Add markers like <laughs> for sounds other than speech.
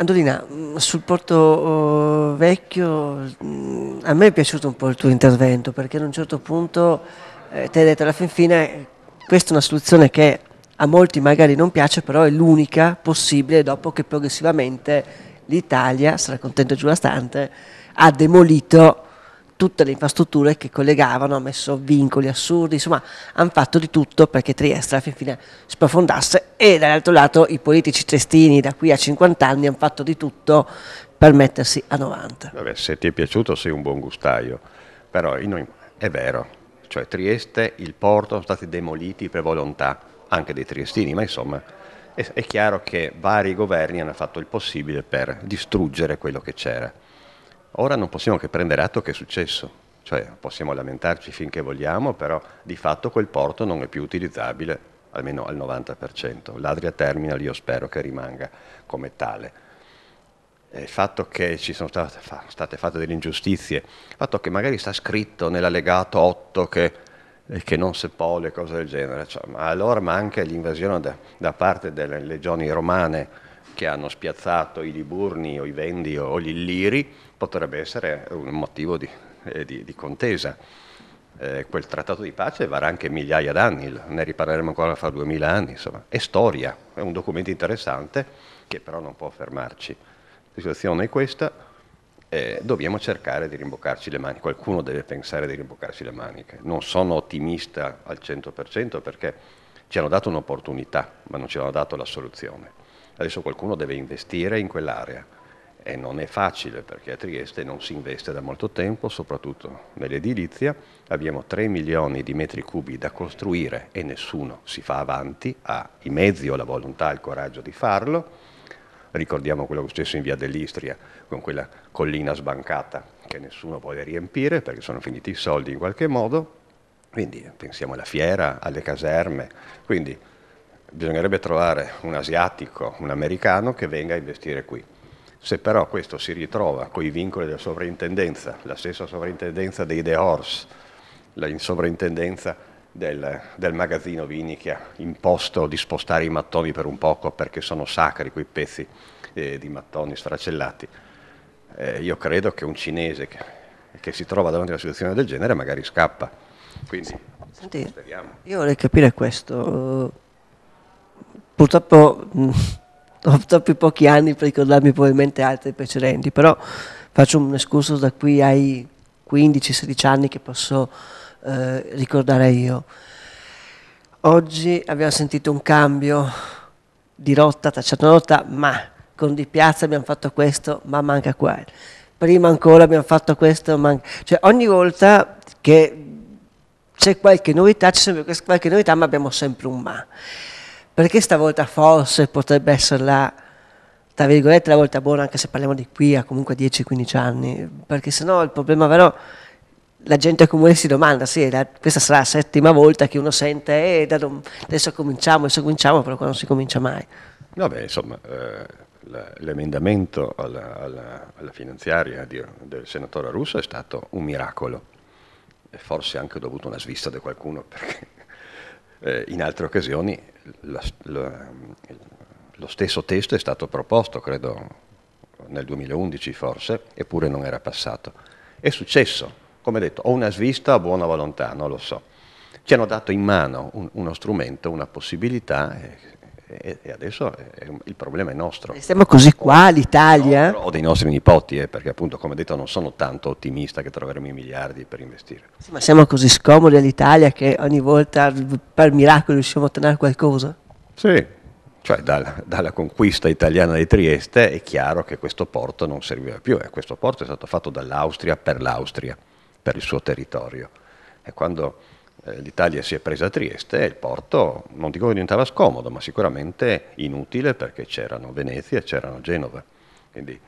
Andorina, mm, sul Porto oh, Vecchio mm, a me è piaciuto un po' il tuo intervento perché ad un certo punto eh, te hai detto alla fin fine questa è una soluzione che a molti magari non piace però è l'unica possibile dopo che progressivamente l'Italia, sarà contento giù la stante, ha demolito tutte le infrastrutture che collegavano, hanno messo vincoli assurdi, insomma hanno fatto di tutto perché Trieste alla fine sprofondasse e dall'altro lato i politici triestini da qui a 50 anni hanno fatto di tutto per mettersi a 90. Vabbè, se ti è piaciuto sei un buon gustaio, però in... è vero, cioè Trieste, il porto sono stati demoliti per volontà anche dei triestini, ma insomma è chiaro che vari governi hanno fatto il possibile per distruggere quello che c'era. Ora non possiamo che prendere atto che è successo, cioè possiamo lamentarci finché vogliamo, però di fatto quel porto non è più utilizzabile, almeno al 90%. L'Adria Terminal io spero che rimanga come tale. Il fatto che ci sono state, state fatte delle ingiustizie, il fatto che magari sta scritto nell'allegato 8 che, che non se pole, cose del genere, cioè, ma allora manca l'invasione da, da parte delle legioni romane che hanno spiazzato i Liburni o i Vendi o gli Illiri potrebbe essere un motivo di, eh, di, di contesa. Eh, quel trattato di pace varrà anche migliaia d'anni, ne riparleremo ancora fra duemila anni, insomma, è storia, è un documento interessante che però non può fermarci. La situazione è questa, eh, dobbiamo cercare di rimboccarci le maniche, qualcuno deve pensare di rimboccarsi le maniche. Non sono ottimista al 100% perché ci hanno dato un'opportunità, ma non ci hanno dato la soluzione. Adesso qualcuno deve investire in quell'area e non è facile perché a Trieste non si investe da molto tempo, soprattutto nell'edilizia. Abbiamo 3 milioni di metri cubi da costruire e nessuno si fa avanti, ha i mezzi o la volontà, il coraggio di farlo. Ricordiamo quello che è successo in via dell'Istria con quella collina sbancata che nessuno vuole riempire perché sono finiti i soldi in qualche modo. Quindi pensiamo alla fiera, alle caserme. Quindi bisognerebbe trovare un asiatico, un americano che venga a investire qui. Se però questo si ritrova con i vincoli della sovrintendenza, la stessa sovrintendenza dei The Horse, la sovrintendenza del, del, magazzino Vini che ha imposto di spostare i mattoni per un poco perché sono sacri quei pezzi eh, di mattoni sfracellati, eh, io credo che un cinese che, che si trova davanti a una situazione del genere magari scappa. Quindi Senti, speriamo. Io vorrei capire questo purtroppo mh, mm, <laughs> ho troppi pochi anni per ricordarmi probabilmente altri precedenti, però faccio un escurso da qui ai 15-16 anni che posso eh, ricordare io. Oggi abbiamo sentito un cambio di rotta, tracciato una rotta, ma con Di Piazza abbiamo fatto questo, ma manca quello. Prima ancora abbiamo fatto questo, manca... Cioè ogni volta che c'è qualche novità, c'è sempre qualche novità, ma abbiamo sempre un ma perché stavolta forse potrebbe essere la, tra virgolette, la volta buona, anche se parliamo di qui a comunque 10-15 anni, perché sennò il problema vero la gente comune si domanda, sì, la, questa sarà la settima volta che uno sente, eh, adesso cominciamo, adesso cominciamo, però qua non si comincia mai. No, beh, insomma, eh, l'emendamento alla, alla, alla finanziaria di, del senatore Russo è stato un miracolo, e forse anche dovuto a una svista di qualcuno, <laughs> perché eh, in altre occasioni la, la, lo stesso testo è stato proposto, credo nel 2011 forse, eppure non era passato. È successo, come detto, o una svista o buona volontà, non lo so. Ci hanno dato in mano un, uno strumento, una possibilità, eh, e, e adesso è, il problema è nostro. E siamo così qua, l'Italia? O dei nostri nipoti, eh, perché appunto, come detto, non sono tanto ottimista che troveremo i miliardi per investire. Sì, ma siamo così scomodi all'Italia che ogni volta per miracolo riusciamo a ottenere qualcosa? Sì, cioè dalla, dalla, conquista italiana di Trieste è chiaro che questo porto non serviva più e eh. questo porto è stato fatto dall'Austria per l'Austria, per il suo territorio. E quando eh, l'Italia si è presa a Trieste e il porto, non dico che diventava scomodo, ma sicuramente inutile perché c'erano Venezia e c'erano Genova. Quindi